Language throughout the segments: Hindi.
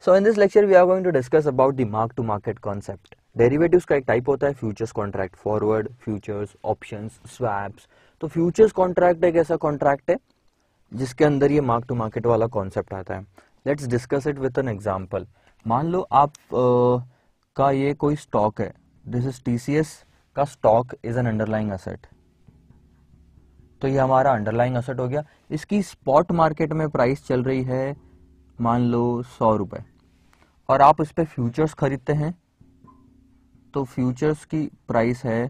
So in this lecture we are going to discuss about the mark to market concept. Derivatives का एक टाइप होता है futures contract forward futures option swaps तो फ्यूचर्स कॉन्ट्रैक्ट एक ऐसा कॉन्ट्रैक्ट है जिसके अंदर ये मार्क टू मार्केट वाला कॉन्सेप्ट आता है let's discuss it with an example मान लो आप आ, का ये कोई स्टॉक है this is T C S का stock is an underlying asset तो ये हमारा अंडरलाइंग असेट हो गया इसकी स्पॉट मार्केट में प्राइस चल रही है मान लो सौ रुपए और आप इस पर फ्यूचर्स खरीदते हैं तो फ्यूचर्स की प्राइस है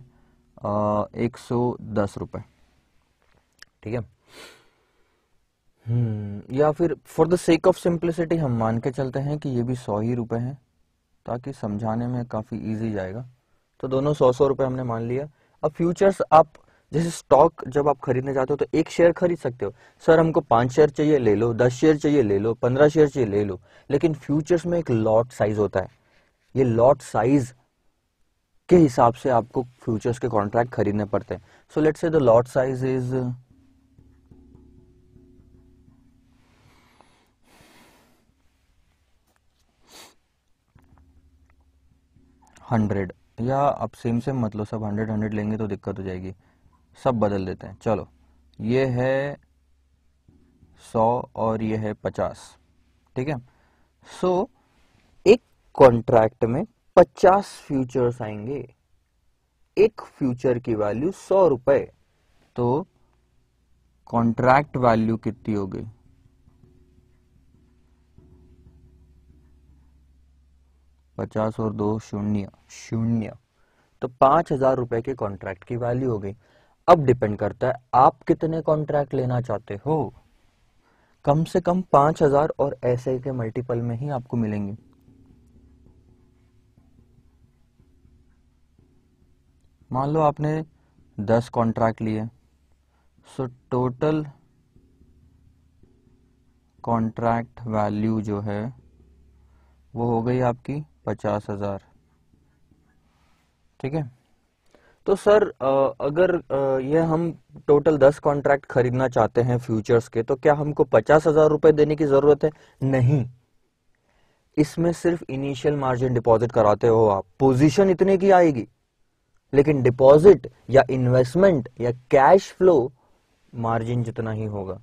एक सौ दस रुपए ठीक है हम्म, या फिर for the sake of simplicity हम मान के चलते हैं कि ये भी सौ ही रुपए हैं ताकि समझाने में काफ़ी इजी जाएगा तो दोनों सौ सौ रुपये हमने मान लिया अब फ्यूचर्स आप जैसे स्टॉक जब आप खरीदने जाते हो तो एक शेयर खरीद सकते हो सर हमको पांच शेयर चाहिए ले लो दस शेयर चाहिए ले लो पंद्रह शेयर चाहिए ले लो लेकिन फ्यूचर्स में एक लॉट साइज होता है ये लॉट साइज के हिसाब से आपको फ्यूचर्स के कॉन्ट्रैक्ट खरीदने पड़ते हैं so let say the lot size is hundred या आप सेम सेम मतलब सब हंड्रेड हंड्रेड लेंगे तो दिक्कत हो जाएगी सब बदल देते हैं चलो ये है सौ और ये है पचास ठीक है सो एक कॉन्ट्रैक्ट में पचास फ्यूचर्स आएंगे एक फ्यूचर की वैल्यू सौ रुपए तो कॉन्ट्रैक्ट वैल्यू कितनी हो गई पचास और दो शून्य शून्य तो पांच हजार रुपए के कॉन्ट्रैक्ट की वैल्यू हो गई अब डिपेंड करता है आप कितने कॉन्ट्रैक्ट लेना चाहते हो कम से कम पांच हजार और ऐसे के मल्टीपल में ही आपको मिलेंगे मान लो आपने दस कॉन्ट्रैक्ट लिए सो टोटल कॉन्ट्रैक्ट वैल्यू जो है वो हो गई आपकी पचास हजार ठीक है तो सर अगर ये हम टोटल दस कॉन्ट्रैक्ट खरीदना चाहते हैं फ्यूचर्स के तो क्या हमको पचास हजार रुपए देने की जरूरत है नहीं इसमें सिर्फ इनिशियल मार्जिन डिपॉजिट कराते हो आप पोजीशन इतने की आएगी लेकिन डिपॉजिट या इन्वेस्टमेंट या कैश फ्लो मार्जिन जितना ही होगा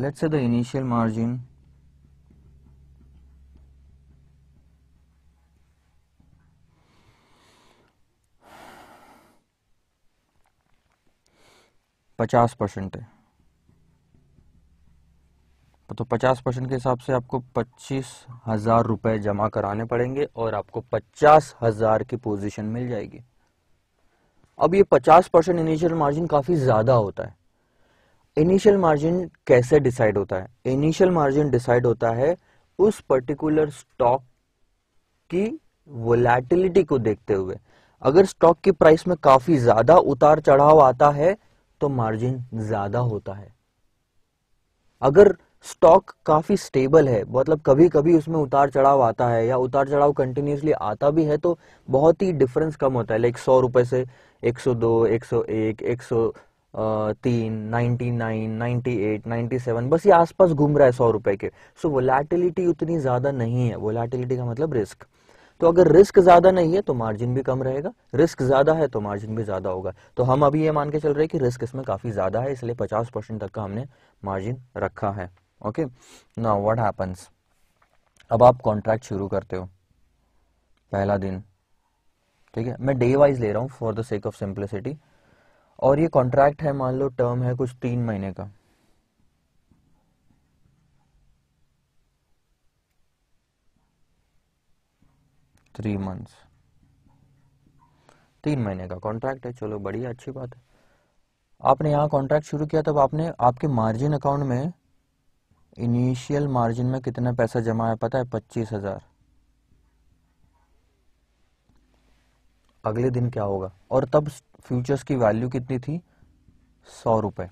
let's say the initial margin पचास परसेंट है तो, तो पचास परसेंट के हिसाब से आपको पच्चीस हजार रुपए जमा कराने पड़ेंगे और आपको पचास हजार की पोजीशन मिल जाएगी अब ये पचास परसेंट इनिशियल मार्जिन काफी ज्यादा होता है इनिशियल मार्जिन कैसे डिसाइड होता है इनिशियल मार्जिन डिसाइड होता है उस पर्टिकुलर स्टॉक की वोलेटिलिटी को देखते हुए अगर स्टॉक की प्राइस में काफी ज्यादा उतार चढ़ाव आता है तो मार्जिन ज्यादा होता है अगर स्टॉक काफी स्टेबल है मतलब कभी कभी उसमें उतार चढ़ाव आता है या उतार चढ़ाव कंटिन्यूसली आता भी है तो बहुत ही डिफरेंस कम होता है लाइक सौ रुपए से एक 101, दो एक सौ एक एक तीन ninety nine ninety eight ninety seven बस ये आसपास घूम रहा है सौ रुपए के सो so, वोलैटिलिटी उतनी ज्यादा नहीं है वोलैटिलिटी का मतलब रिस्क तो अगर रिस्क ज्यादा नहीं है तो मार्जिन भी कम रहेगा रिस्क ज्यादा है तो मार्जिन भी ज्यादा होगा तो हम अभी ये मान के चल रहे हैं कि रिस्क इसमें काफी ज्यादा है इसलिए पचास परसेंट तक का हमने मार्जिन रखा है ओके ना व्हाट है अब आप कॉन्ट्रैक्ट शुरू करते हो पहला दिन ठीक है मैं डे वाइज ले रहा हूँ for the sake of simplicity और ये कॉन्ट्रैक्ट है मान लो टर्म है कुछ तीन महीने का थ्री मंथ्स तीन महीने का कॉन्ट्रैक्ट है चलो बढ़िया अच्छी बात है आपने यहाँ कॉन्ट्रैक्ट शुरू किया तब आपने आपके मार्जिन अकाउंट में इनिशियल मार्जिन में कितना पैसा जमा है पता है पच्चीस हजार अगले दिन क्या होगा और तब फ्यूचर्स की वैल्यू कितनी थी सौ रुपए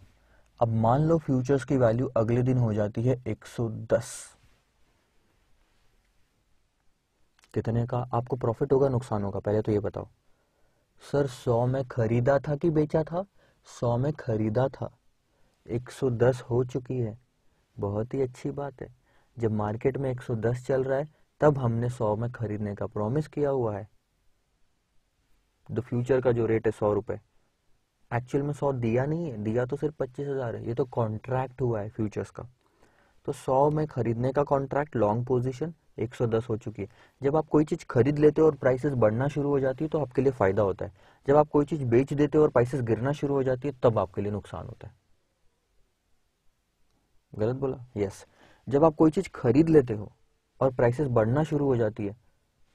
अब मान लो फ्यूचर्स की वैल्यू अगले दिन हो जाती है एक सौ दस कितने का आपको प्रॉफिट होगा नुकसान होगा पहले तो ये बताओ सर सौ में खरीदा था कि बेचा था सौ में खरीदा था 110 हो चुकी है बहुत ही अच्छी बात है जब मार्केट में 110 चल रहा है तब हमने 100 में खरीदने का प्रॉमिस किया हुआ है द फ्यूचर का जो रेट है सौ रुपए एक्चुअल में सौ दिया नहीं है दिया तो सिर्फ पच्चीस हज़ार है ये तो कॉन्ट्रैक्ट हुआ है फ्यूचर्स का तो सौ में खरीदने का कॉन्ट्रैक्ट लॉन्ग पोजिशन 110 हो चुकी है जब आप कोई चीज़ खरीद लेते हो और प्राइसेस बढ़ना शुरू हो जाती है तो आपके लिए फ़ायदा होता है जब आप कोई चीज़ बेच देते हो और प्राइसेस गिरना शुरू हो जाती है तब आपके लिए नुकसान होता है गलत बोला यस जब आप कोई चीज़ खरीद लेते हो और प्राइसेस बढ़ना शुरू हो जाती है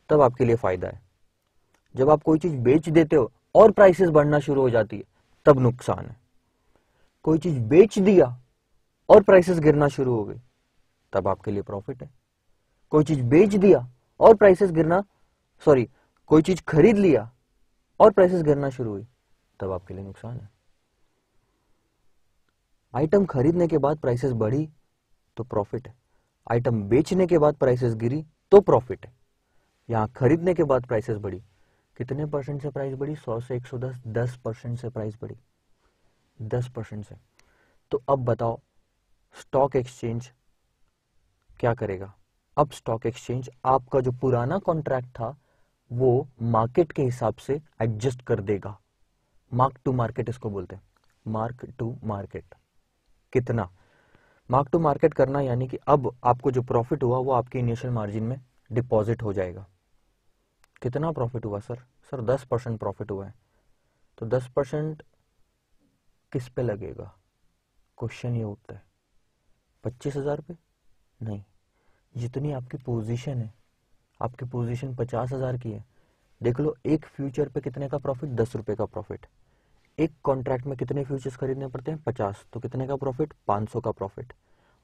तब आपके लिए फ़ायदा है जब आप कोई चीज़ बेच देते हो और प्राइसेस बढ़ना शुरू हो जाती है तब नुकसान है कोई चीज़ बेच दिया और प्राइसेस गिरना शुरू हो गई तब आपके लिए प्रॉफिट है कोई चीज बेच दिया और प्राइसेस गिरना सॉरी कोई चीज खरीद लिया और प्राइसेस गिरना शुरू हुई तब आपके लिए नुकसान है आइटम खरीदने के बाद प्राइसेस बढ़ी तो प्रॉफिट है आइटम बेचने के बाद प्राइसेस गिरी तो प्रॉफिट है यहां खरीदने के बाद प्राइसेस बढ़ी कितने परसेंट से प्राइस बढ़ी सौ से दस दस परसेंट से प्राइस बढ़ी दस परसेंट से तो अब बताओ स्टॉक एक्सचेंज क्या करेगा अब स्टॉक एक्सचेंज आपका जो पुराना कॉन्ट्रैक्ट था वो मार्केट के हिसाब से एडजस्ट कर देगा मार्क टू मार्केट इसको बोलते हैं मार्क टू मार्केट कितना मार्क टू मार्केट करना यानी कि अब आपको जो प्रॉफिट हुआ वो आपके इनिशियल मार्जिन में डिपॉजिट हो जाएगा कितना प्रॉफिट हुआ सर सर दस परसेंट प्रॉफिट हुआ है तो दस परसेंट किस पे लगेगा क्वेश्चन ये उठता है पच्चीस हजार पे नहीं जितनी तो आपकी पोजीशन है आपकी पोजीशन पचास हज़ार की है देख लो एक फ्यूचर पे कितने का प्रॉफिट दस रुपये का प्रॉफिट एक कॉन्ट्रैक्ट में कितने फ्यूचर्स खरीदने पड़ते हैं पचास तो कितने का प्रॉफिट पाँच सौ का प्रॉफिट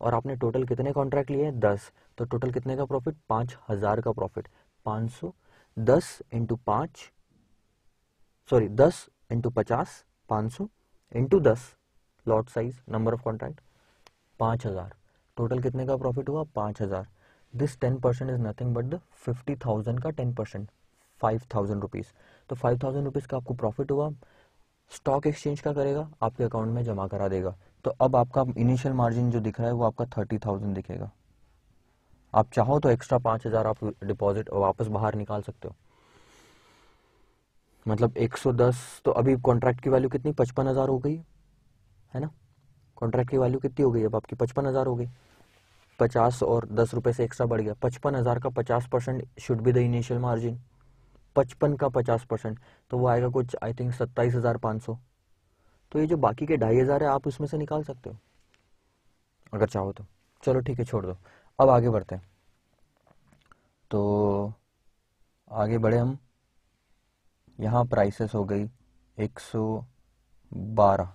और आपने टोटल कितने कॉन्ट्रैक्ट लिए हैं दस तो टोटल कितने का प्रॉफिट पाँच हज़ार का प्रॉफिट पाँच सौ दस इंटू पाँच सॉरी दस इंटू पचास पाँच सौ इंटू दस lot size number of contract पाँच हज़ार टोटल कितने का प्रॉफिट हुआ पाँच हज़ार this ten percent is nothing but the fifty thousand का ten percent five thousand rupees तो फाइव थाउजेंड रुपीज़ का आपको प्रॉफिट हुआ स्टॉक एक्सचेंज का करेगा आपके अकाउंट में जमा करा देगा तो अब आपका इनिशियल मार्जिन जो दिख रहा है वो आपका थर्टी थाउजेंड दिखेगा आप चाहो तो एक्स्ट्रा पांच हज़ार आप डिपॉजिट वापस बाहर निकाल सकते हो मतलब एक सौ दस तो अभी कॉन्ट्रैक्ट की वैल्यू कितनी पचपन हज़ार हो गई है ना कॉन्ट्रैक्ट की वैल्यू कितनी हो गई अब आपकी पचपन हज़ार हो गई पचास और दस रुपये से एक्स्ट्रा बढ़ गया पचपन हज़ार का पचास percent should be the initial margin पचपन का पचास परसेंट तो वो आएगा कुछ आई थिंक सत्ताईस हज़ार पाँच सौ तो ये जो बाकी के ढाई हज़ार है आप उसमें से निकाल सकते हो अगर चाहो तो चलो ठीक है छोड़ दो अब आगे बढ़ते हैं तो आगे बढ़े हम यहाँ प्राइसेस हो गई एक सौ बारह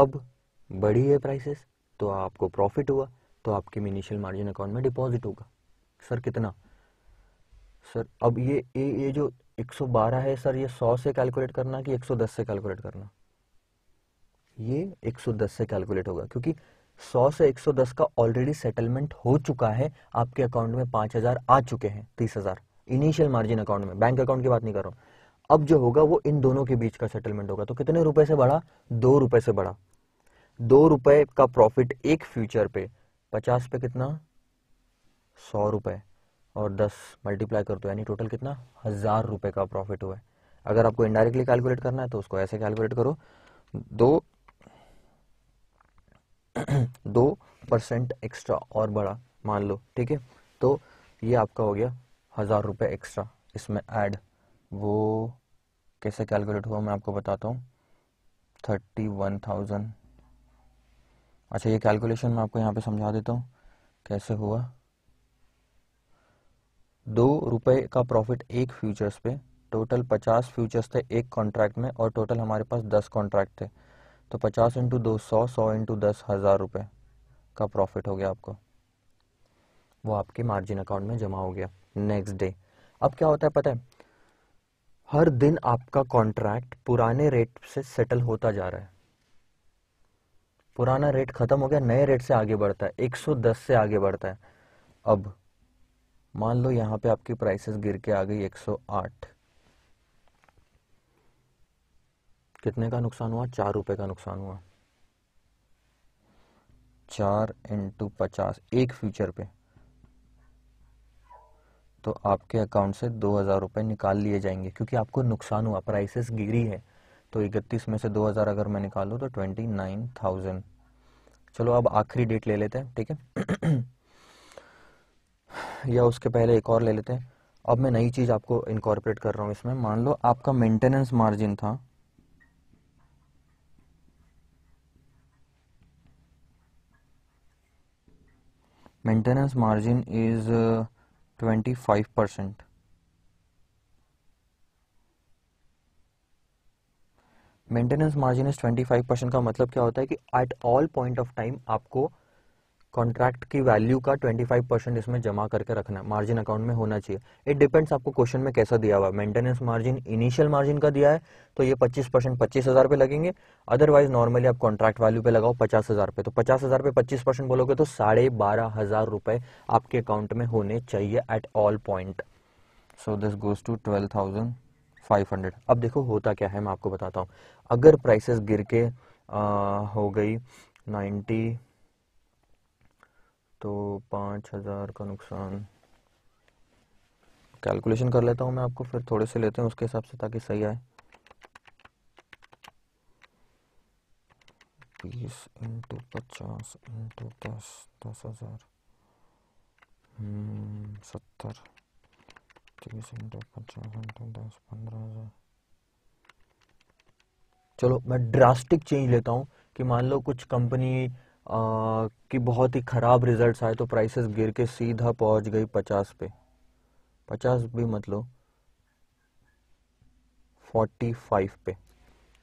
अब बढ़ी है प्राइसेस तो आपको प्रॉफिट हुआ तो आपके इनिशियल मार्जिन अकाउंट में डिपॉजिट होगा सर कितना सर अब ये ए ये जो 112 है सर ये 100 से कैलकुलेट करना कि 110 से कैलकुलेट करना ये 110 से कैलकुलेट होगा क्योंकि 100 से 110 का ऑलरेडी सेटलमेंट हो चुका है आपके अकाउंट में 5000 आ चुके हैं 30000 इनिशियल मार्जिन अकाउंट में बैंक अकाउंट की बात नहीं कर रहा हूं अब जो होगा वो इन दोनों के बीच का सेटलमेंट होगा तो कितने रुपए से बढ़ा दो रुपए से बढ़ा दो रुपए का प्रॉफिट एक फ्यूचर पे पचास पे कितना सौ रुपए और दस मल्टीप्लाई कर दो यानी टोटल कितना हजार रुपए का प्रॉफिट हुआ है अगर आपको इनडायरेक्टली कैलकुलेट करना है तो उसको ऐसे कैलकुलेट करो दो दो परसेंट एक्स्ट्रा और बड़ा मान लो ठीक है तो ये आपका हो गया हजार रुपए एक्स्ट्रा इसमें ऐड वो कैसे कैलकुलेट हुआ मैं आपको बताता हूँ थर्टी वन थाउजेंड अच्छा ये कैलकुलेशन मैं आपको यहाँ पे समझा देता हूँ कैसे हुआ दो रुपए का प्रॉफिट एक फ्यूचर्स पे टोटल पचास फ्यूचर्स थे एक कॉन्ट्रैक्ट में और टोटल हमारे पास दस कॉन्ट्रैक्ट थे तो पचास इंटू दो सौ सौ इंटू दस हज़ार रुपये का प्रॉफिट हो गया आपको वो आपके मार्जिन अकाउंट में जमा हो गया नेक्स्ट डे अब क्या होता है पता है हर दिन आपका कॉन्ट्रैक्ट पुराने रेट से सेटल होता जा रहा है पुराना रेट खत्म हो गया नए रेट से आगे बढ़ता है 110 से आगे बढ़ता है अब मान लो यहां पे आपकी प्राइसेस गिर के आ गई 108 कितने का नुकसान हुआ चार रुपए का नुकसान हुआ चार इंटू पचास एक फ्यूचर पे तो आपके अकाउंट से दो हजार रुपए निकाल लिए जाएंगे क्योंकि आपको नुकसान हुआ प्राइसेस गिरी है तो इकतीस में से दो हज़ार अगर मैं निकालू तो ट्वेंटी नाइन थाउजेंड चलो अब आखिरी डेट ले लेते हैं ठीक है या उसके पहले एक और ले लेते हैं अब मैं नई चीज़ आपको इनकॉर्पोरेट कर रहा हूं इसमें मान लो आपका मेंटेनेंस मार्जिन था maintenance margin is twenty five percent maintenance margin is 25 percent का मतलब क्या होता है कि at all point of time आपको कॉन्ट्रैक्ट की वैल्यू का 25 परसेंट इसमें जमा करके रखना मार्जिन अकाउंट में होना चाहिए इट डिपेंड्स आपको क्वेश्चन में कैसा दिया हुआ मेंटेनेंस मार्जिन इनिशियल मार्जिन का दिया है तो ये 25 परसेंट पच्चीस हज़ार पे लगेंगे अदरवाइज नॉर्मली आप कॉन्ट्रैक्ट वैल्यू पे लगाओ पचास हज़ार पे तो पचास हज़ार पे पच्चीस परसेंट बोलोगे तो साढ़े बारह हज़ार रुपए आपके अकाउंट में होने चाहिए at all point so this goes to twelve thousand five hundred अब देखो होता क्या है मैं आपको बताता हूँ अगर प्राइसेस गिर के आ, हो गई 90 तो पाँच हज़ार का नुकसान कैलकुलेशन कर लेता हूँ मैं आपको फिर थोड़े से लेते हैं उसके हिसाब से ताकि सही आए बीस इंटू पचास इंटू दस दस हज़ार हम्म, सत्तर तीस इंटू पचास इंटू दस पंद्रह हज़ार चलो मैं ड्रास्टिक चेंज लेता हूँ कि मान लो कुछ कंपनी की बहुत ही ख़राब रिजल्ट्स आए तो प्राइसेस गिर के सीधा पहुंच गई पचास पे पचास भी मतलब फोर्टी फाइव पे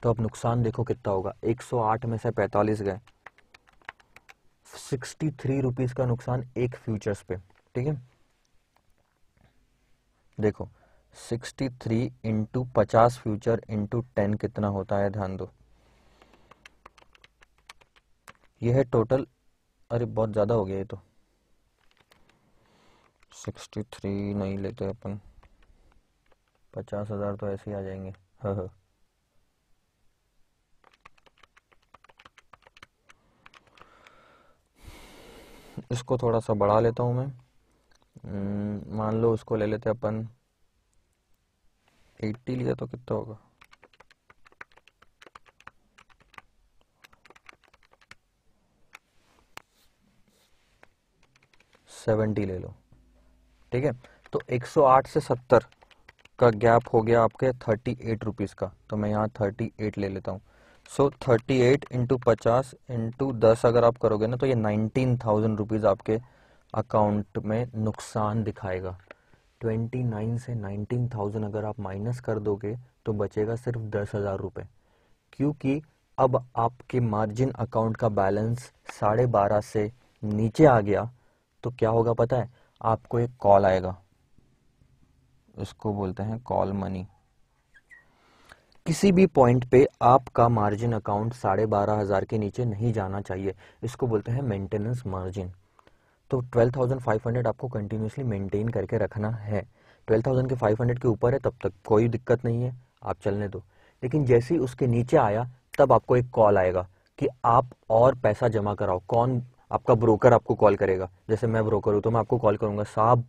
तो अब नुकसान देखो कितना होगा एक सौ आठ में से पैंतालीस गए सिक्सटी थ्री रुपीज़ का नुकसान एक फ्यूचर्स पे ठीक है देखो सिक्सटी थ्री इंटू पचास फ्यूचर इंटू टेन कितना होता है ध्यान दो यह है टोटल अरे बहुत ज़्यादा हो गया ये तो सिक्सटी थ्री नहीं लेते अपन पचास हज़ार तो ऐसे ही आ जाएंगे हाँ हाँ इसको थोड़ा सा बढ़ा लेता हूँ मैं मान लो उसको ले लेते अपन एट्टी लिया तो कितना होगा सेवेंटी ले लो ठीक है तो 108 से 70 का गैप हो गया आपके थर्टी एट रुपीज़ का तो मैं यहाँ थर्टी एट ले लेता हूँ सो थर्टी एट इंटू पचास इंटू दस अगर आप करोगे ना तो ये नाइनटीन थाउजेंड रुपीज़ आपके अकाउंट में नुकसान दिखाएगा ट्वेंटी नाइन से नाइनटीन थाउजेंड अगर आप माइनस कर दोगे तो बचेगा सिर्फ दस हज़ार रुपए क्योंकि अब आपके मार्जिन अकाउंट का बैलेंस साढ़े बारह से नीचे आ गया तो क्या होगा पता है आपको एक कॉल आएगा उसको बोलते हैं कॉल मनी किसी भी पॉइंट पे आपका मार्जिन अकाउंट साढ़े बारह हज़ार के नीचे नहीं जाना चाहिए इसको बोलते हैं मेंटेनेंस मार्जिन तो 12,500 आपको कंटिन्यूसली मेंटेन करके रखना है 12,000 के 500 के ऊपर है तब तक कोई दिक्कत नहीं है आप चलने दो लेकिन जैसे ही उसके नीचे आया तब आपको एक कॉल आएगा कि आप और पैसा जमा कराओ कौन आपका ब्रोकर आपको कॉल करेगा जैसे मैं ब्रोकर हूँ तो मैं आपको कॉल करूंगा साहब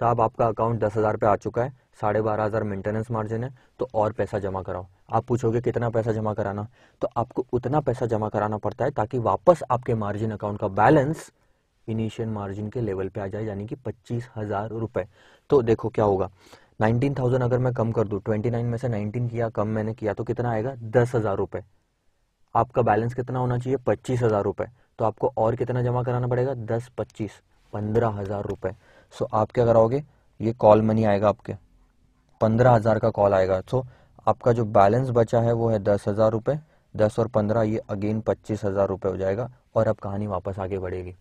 साहब आपका अकाउंट दस हज़ार आ चुका है साढ़े बारह हज़ार मेंटेनेंस मार्जिन है तो और पैसा जमा कराओ आप पूछोगे कितना पैसा जमा कराना तो आपको उतना पैसा जमा कराना पड़ता है ताकि वापस आपके मार्जिन अकाउंट का बैलेंस इनिशियल मार्जिन के लेवल पे आ जाए यानी कि पच्चीस हजार रुपए तो देखो क्या होगा नाइनटीन थाउजेंड अगर मैं कम कर दू ट्वेंटी नाइन में से नाइनटीन किया कम मैंने किया तो कितना आएगा दस हजार रुपए आपका बैलेंस कितना होना चाहिए पच्चीस हजार रुपए तो आपको और कितना जमा कराना पड़ेगा दस पच्चीस पंद्रह हजार रुपए सो आप क्या कराओगे ये कॉल मनी आएगा आपके पंद्रह हजार का कॉल आएगा सो आपका जो बैलेंस बचा है वो है दस हजार रुपए दस और पंद्रह ये अगेन पच्चीस हजार रुपये हो जाएगा और अब कहानी वापस आगे बढ़ेगी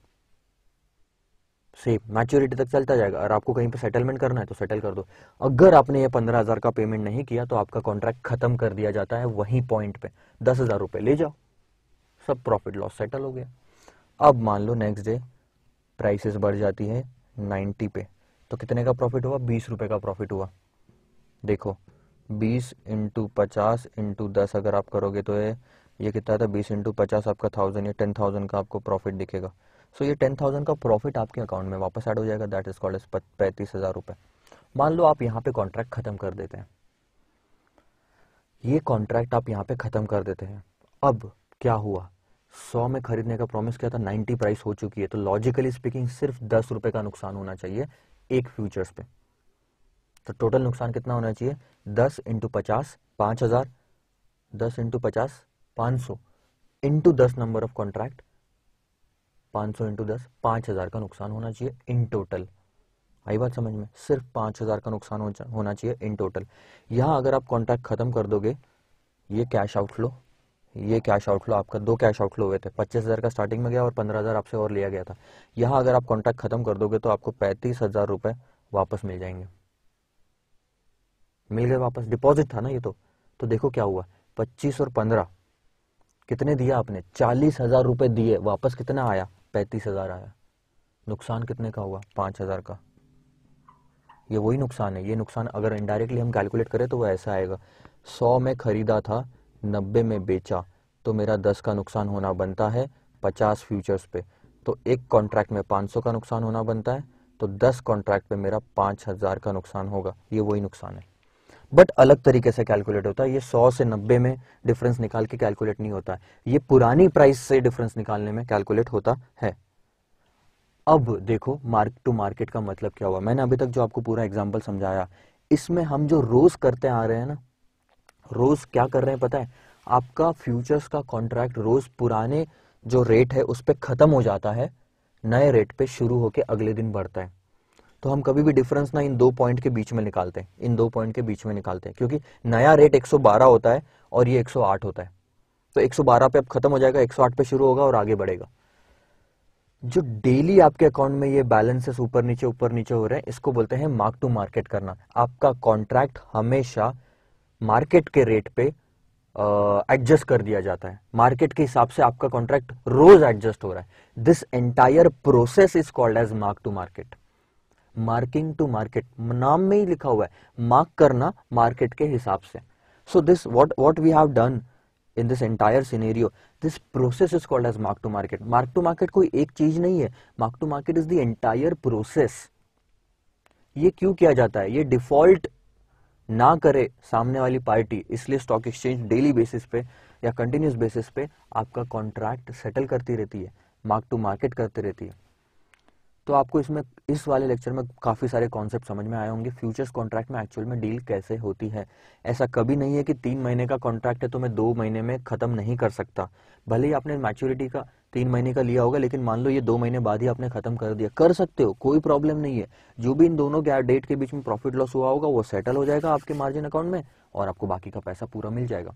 सेम मैच्योरिटी तक चलता जाएगा और आपको कहीं पे सेटलमेंट करना है तो सेटल कर दो अगर आपने ये पंद्रह हज़ार का पेमेंट नहीं किया तो आपका कॉन्ट्रैक्ट खत्म कर दिया जाता है वही पॉइंट पे दस हज़ार रुपए ले जाओ सब प्रॉफिट लॉस सेटल हो गया अब मान लो नेक्स्ट डे प्राइसेस बढ़ जाती है नाइन्टी पे तो कितने का प्रॉफिट हुआ बीस रुपए का प्रॉफिट हुआ देखो बीस इंटू पचास इंटू दस अगर आप करोगे तो ये ये कितना था बीस इंटू पचास आपका थाउजेंड या टेन थाउजेंड का आपको प्रॉफिट दिखेगा सो ये टेन थाउजेंड का प्रॉफिट आपके अकाउंट में वापस ऐड हो जाएगा दैट इज कॉल्ड पैंतीस हज़ार रुपए मान लो आप यहाँ पे कॉन्ट्रैक्ट ख़त्म कर देते हैं ये कॉन्ट्रैक्ट आप यहाँ पे ख़त्म कर देते हैं अब क्या हुआ सौ में खरीदने का प्रॉमिस किया था नाइनटी प्राइस हो चुकी है तो लॉजिकली स्पीकिंग सिर्फ दस रुपए का नुकसान होना चाहिए एक फ्यूचर्स पे तो टोटल नुकसान कितना होना चाहिए दस इंटू पचास पांच हज़ार दस इंटू पचास पांच सौ इंटू दस नंबर ऑफ कॉन्ट्रैक्ट पांच सौ इंटू दस पांच हज़ार का नुकसान होना चाहिए इन टोटल आई बात समझ में सिर्फ पांच हज़ार का नुकसान हो होना चाहिए इन टोटल यहां अगर आप कॉन्ट्रैक्ट ख़त्म कर दोगे ये कैश आउटफ्लो ये कैश आउटफ्लो आपका दो कैश आउटफ्लो हुए थे पच्चीस हज़ार का स्टार्टिंग में गया और पंद्रह हज़ार आपसे और लिया गया था यहां अगर आप कॉन्ट्रैक्ट ख़त्म कर दोगे तो आपको पैंतीस हज़ार रुपए वापस मिल जाएंगे मिल गए वापस डिपॉजिट था ना ये तो तो देखो क्या हुआ पच्चीस और पंद्रह कितने दिया आपने चालीस हज़ार रुपए दिए वापस कितना आया पैंतीस हज़ार आया नुकसान कितने का हुआ पांच हज़ार का ये वही नुकसान है ये नुकसान अगर इनडायरेक्टली हम कैलकुलेट करें तो वो ऐसा आएगा सौ में ख़रीदा था नब्बे में बेचा तो मेरा दस का नुकसान होना बनता है पचास फ्यूचर्स पे तो एक कॉन्ट्रैक्ट में पांच सौ का नुकसान होना बनता है तो दस कॉन्ट्रैक्ट पे मेरा पांच हज़ार का नुकसान होगा ये वही नुकसान है बट अलग तरीके से कैलकुलेट होता है ये 100 से 90 में डिफरेंस निकाल के कैलकुलेट नहीं होता है ये पुरानी प्राइस से डिफरेंस निकालने में कैलकुलेट होता है अब देखो मार्क टू मार्केट का मतलब क्या हुआ मैंने अभी तक जो आपको पूरा एग्जाम्पल समझाया इसमें हम जो रोज करते आ रहे हैं ना रोज क्या कर रहे हैं पता है आपका फ्यूचर्स का कॉन्ट्रैक्ट रोज पुराने जो रेट है उस पर खत्म हो जाता है नए रेट पे शुरू होके अगले दिन बढ़ता है तो हम कभी भी डिफरेंस ना इन दो पॉइंट के बीच में निकालते हैं इन दो पॉइंट के बीच में निकालते हैं क्योंकि नया रेट 112 होता है और ये 108 होता है तो 112 पे अब खत्म हो जाएगा 108 पे शुरू होगा और आगे बढ़ेगा जो डेली आपके अकाउंट में ये बैलेंसेस ऊपर नीचे ऊपर नीचे हो रहे हैं इसको बोलते हैं मार्क टू मार्केट करना आपका कॉन्ट्रैक्ट हमेशा मार्केट के रेट पे एडजस्ट कर दिया जाता है मार्केट के हिसाब से आपका कॉन्ट्रैक्ट रोज एडजस्ट हो रहा है this entire process is called as mark to market marking to market नाम में ही लिखा हुआ है मार्क करना मार्केट के हिसाब से so this what what we have done in this entire scenario this process is called as mark to market mark to market कोई एक चीज नहीं है mark to market is the entire process ये क्यों किया जाता है ये डिफॉल्ट ना करे सामने वाली पार्टी इसलिए स्टॉक एक्सचेंज डेली बेसिस पे या कंटिन्यूस बेसिस पे आपका कॉन्ट्रैक्ट सेटल करती रहती है मार्क टू मार्केट करती रहती है तो आपको इसमें इस वाले लेक्चर में काफ़ी सारे कॉन्सेप्ट समझ में आए होंगे फ्यूचर्स कॉन्ट्रैक्ट में एक्चुअल में डील कैसे होती है ऐसा कभी नहीं है कि तीन महीने का कॉन्ट्रैक्ट है तो मैं दो महीने में ख़त्म नहीं कर सकता भले ही आपने मैच्योरिटी का तीन महीने का लिया होगा लेकिन मान लो ये दो महीने बाद ही आपने खत्म कर दिया कर सकते हो कोई प्रॉब्लम नहीं है जो भी इन दोनों के डेट के बीच में प्रॉफिट लॉस हुआ होगा वो सेटल हो जाएगा आपके मार्जिन अकाउंट में और आपको बाकी का पैसा पूरा मिल जाएगा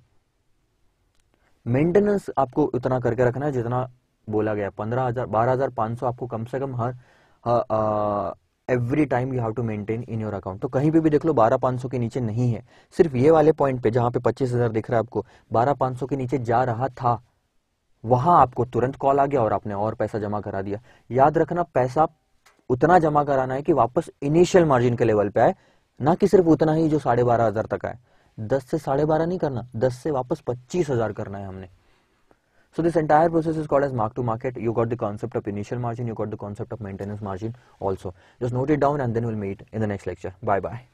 मेंटेनेंस आपको उतना करके रखना है जितना बोला गया पंद्रह हजार बारह हजार पांच सौ आपको कम से कम हर every time you have to maintain in your account तो कहीं पे भी देख लो बारह पांच सौ के नीचे नहीं है सिर्फ ये वाले पॉइंट पे जहां पे पच्चीस हजार दिख रहा है आपको बारह पांच सौ के नीचे जा रहा था वहां आपको तुरंत कॉल आ गया और आपने और पैसा जमा करा दिया याद रखना पैसा उतना जमा कराना है कि वापस इनिशियल मार्जिन के लेवल पे आए ना कि सिर्फ उतना ही जो साढ़े बारह हजार तक आए दस से साढ़े बारह नहीं करना दस से वापस पच्चीस हजार करना है हमने So this entire process is called as mark to market. You got the concept of initial margin, you got the concept of maintenance margin also. Just note it down and then we'll meet in the next lecture. Bye bye.